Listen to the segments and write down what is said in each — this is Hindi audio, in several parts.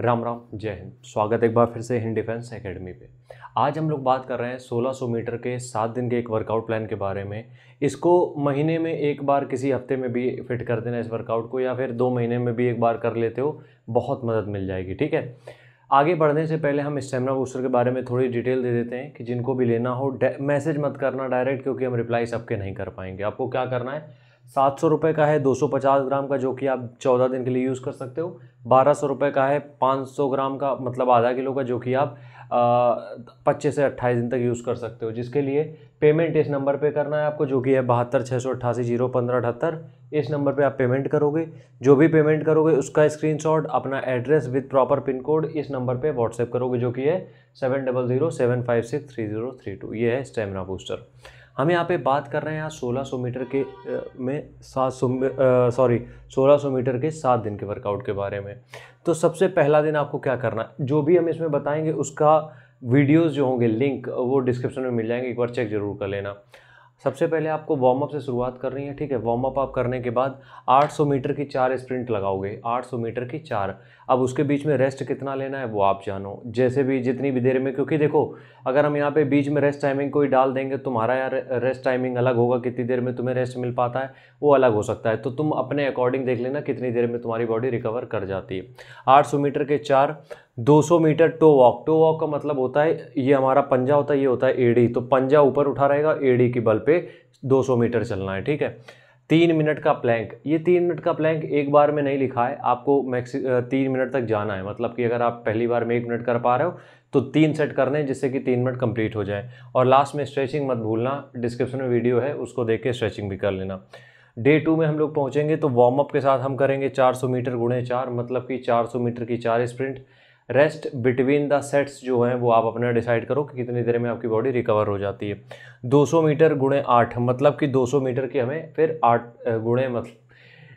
राम राम जय हिंद स्वागत एक बार फिर से हिंद डिफेंस एकेडमी पे आज हम लोग बात कर रहे हैं 1600 मीटर के सात दिन के एक वर्कआउट प्लान के बारे में इसको महीने में एक बार किसी हफ्ते में भी फिट कर देना इस वर्कआउट को या फिर दो महीने में भी एक बार कर लेते हो बहुत मदद मिल जाएगी ठीक है आगे बढ़ने से पहले हम स्टेमिना बूस्टर के बारे में थोड़ी डिटेल दे देते हैं कि जिनको भी लेना हो मैसेज मत करना डायरेक्ट क्योंकि हम रिप्लाई सबके नहीं कर पाएंगे आपको क्या करना है सात सौ रुपये का है दो सौ पचास ग्राम का जो कि आप चौदह दिन के लिए यूज़ कर सकते हो बारह सौ रुपये का है पाँच सौ ग्राम का मतलब आधा किलो का जो कि आप पच्चीस से अट्ठाईस दिन तक यूज़ कर सकते हो जिसके लिए पेमेंट इस नंबर पे करना है आपको जो कि है बहत्तर छः सौ अट्ठासी जीरो पंद्रह अठहत्तर इस नंबर पे आप पेमेंट करोगे जो भी पेमेंट करोगे उसका स्क्रीनशॉट अपना address with proper pin code इस नंबर पे व्हाट्सएप करोगे जो कि है seven double zero seven five six three zero three two ये है स्टेमिना बूस्टर हम यहाँ पे बात कर रहे हैं यहाँ 1600 मीटर के में सात सौ सॉरी 1600 मीटर के सात दिन के वर्कआउट के बारे में तो सबसे पहला दिन आपको क्या करना जो भी हम इसमें बताएंगे उसका वीडियोस जो होंगे लिंक वो डिस्क्रिप्शन में मिल जाएंगे एक बार चेक जरूर कर लेना सबसे पहले आपको वार्म अप से शुरुआत करनी है ठीक है वार्म अप आप करने के बाद 800 मीटर की चार स्प्रिंट लगाओगे 800 मीटर की चार अब उसके बीच में रेस्ट कितना लेना है वो आप जानो जैसे भी जितनी भी देर में क्योंकि देखो अगर हम यहाँ पे बीच में रेस्ट टाइमिंग कोई डाल देंगे तुम्हारा यार रेस्ट टाइमिंग अलग होगा कितनी देर में तुम्हें रेस्ट मिल पाता है वो अलग हो सकता है तो तुम अपने अकॉर्डिंग देख लेना कितनी देर में तुम्हारी बॉडी रिकवर कर जाती है आठ मीटर के चार 200 metre toe walk toe walk का मतलब होता है ये हमारा पंजा होता है ये होता है एडी तो पंजा ऊपर उठा रहेगा एडी के बल पे 200 मीटर चलना है ठीक है तीन मिनट का प्लैंक ये तीन मिनट का प्लैंक एक बार में नहीं लिखा है आपको मैक्सी तीन मिनट तक जाना है मतलब कि अगर आप पहली बार में एक मिनट कर पा रहे हो तो तीन सेट करने हैं जिससे कि तीन मिनट कंप्लीट हो जाए और लास्ट में स्ट्रेचिंग मत भूलना डिस्क्रिप्शन में वीडियो है उसको देख के स्ट्रेचिंग भी कर लेना डे टू में हम लोग पहुँचेंगे तो वार्म अप के साथ हम करेंगे चार मीटर गुणे चार मतलब कि चार मीटर की चार sprint rest between the sets जो हैं वो आप अपना डिसाइड करो कि कितनी देर में आपकी बॉडी रिकवर हो जाती है 200 मीटर गुणे आठ मतलब कि 200 मीटर के हमें फिर आठ गुणे मतलब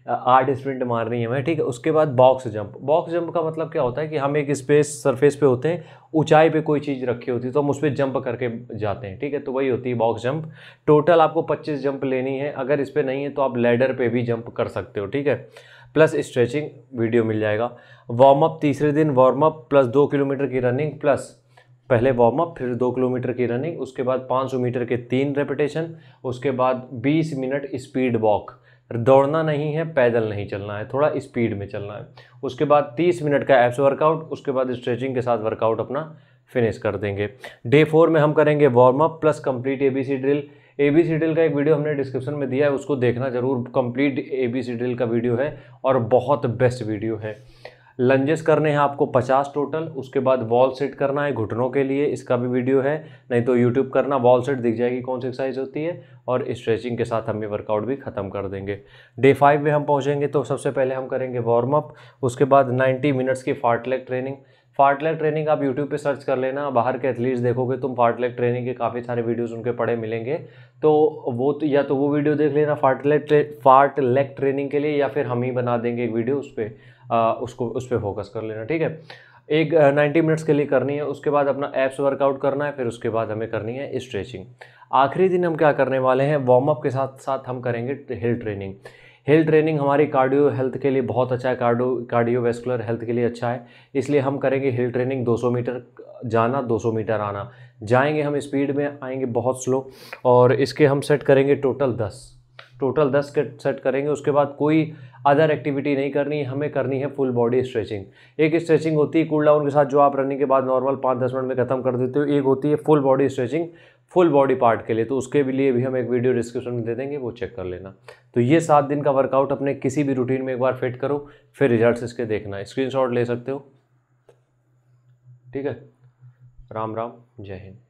आठ स्प्रिंट मारनी है हमें ठीक है उसके बाद बॉक्स जंप बॉक्स जंप का मतलब क्या होता है कि हम एक स्पेस सरफेस पे होते हैं ऊंचाई पे कोई चीज़ रखी होती है तो हम उस पर जंप करके जाते हैं ठीक है तो वही होती है बॉक्स जंप टोटल आपको पच्चीस जंप लेनी है अगर इस पर नहीं है तो आप लेडर पर भी जंप कर सकते हो ठीक है प्लस स्ट्रेचिंग वीडियो मिल जाएगा वार्म अप तीसरे दिन वार्म अप प्लस दो किलोमीटर की रनिंग प्लस पहले वार्म अप फिर दो किलोमीटर की रनिंग उसके बाद 500 मीटर के तीन रेपिटेशन उसके बाद 20 मिनट स्पीड वॉक दौड़ना नहीं है पैदल नहीं चलना है थोड़ा स्पीड में चलना है उसके बाद 30 मिनट का एप्स वर्कआउट उसके बाद स्ट्रेचिंग के साथ वर्कआउट अपना फिनिश कर देंगे डे फोर में हम करेंगे warm up plus complete A drill A drill का एक वीडियो हमने डिस्क्रिप्शन में दिया है उसको देखना ज़रूर कंप्लीट ए ड्रिल का वीडियो है और बहुत बेस्ट वीडियो है लंजेस करने हैं आपको पचास टोटल उसके बाद वॉल सेट करना है घुटनों के लिए इसका भी वीडियो है नहीं तो यूट्यूब करना वॉल सेट दिख जाएगी कौन सी एक्सरसाइज होती है और स्ट्रेचिंग के साथ हम ये वर्कआउट भी ख़त्म कर देंगे डे फाइव में हम पहुँचेंगे तो सबसे पहले हम करेंगे वार्म अप उसके बाद नाइन्टी मिनट्स की फार्टलेग ट्रेनिंग फार्टलेग ट्रेनिंग आप यूट्यूब पे सर्च कर लेना बाहर के एथलीट्स देखोगे तुम फार्टलेग ट्रेनिंग के काफ़ी सारे वीडियोस उनके पड़े मिलेंगे तो वो तो या तो वो वीडियो देख लेना फार्टलेग ट्रे, फार्ट लेग ट्रेनिंग के लिए या फिर हम ही बना देंगे एक वीडियो उस पर उसको उस पर फोकस कर लेना ठीक है एक नाइन्टी मिनट्स के लिए करनी है उसके बाद अपना एप्स वर्कआउट करना है फिर उसके बाद हमें करनी है स्ट्रेचिंग आखिरी दिन हम क्या करने वाले हैं वार्म अप के साथ साथ हम करेंगे हिल ट्रेनिंग हिल ट्रेनिंग हमारी कार्डियो हेल्थ के लिए बहुत अच्छा है कार्डियो कार्डियोवेस्कुलर हेल्थ के लिए अच्छा है इसलिए हम करेंगे हिल ट्रेनिंग 200 मीटर जाना 200 मीटर आना जाएंगे हम स्पीड में आएंगे बहुत स्लो और इसके हम सेट करेंगे टोटल 10 टोटल दस सेट करेंगे उसके बाद कोई अदर एक्टिविटी नहीं करनी हमें करनी है फुल बॉडी स्ट्रेचिंग एक स्ट्रेचिंग होती है कूल डाउन के साथ जो आप रनिंग के बाद नॉर्मल पाँच दस मिनट में खत्म कर देते हो एक होती है full body stretching full body part के लिए तो उसके लिए भी हम एक वीडियो डिस्क्रिप्शन में दे देंगे वो चेक कर लेना तो ये सात दिन का वर्कआउट अपने किसी भी रूटीन में एक बार फिट करो फिर रिजल्ट इसके देखना स्क्रीन ले सकते हो ठीक है राम राम जय हिंद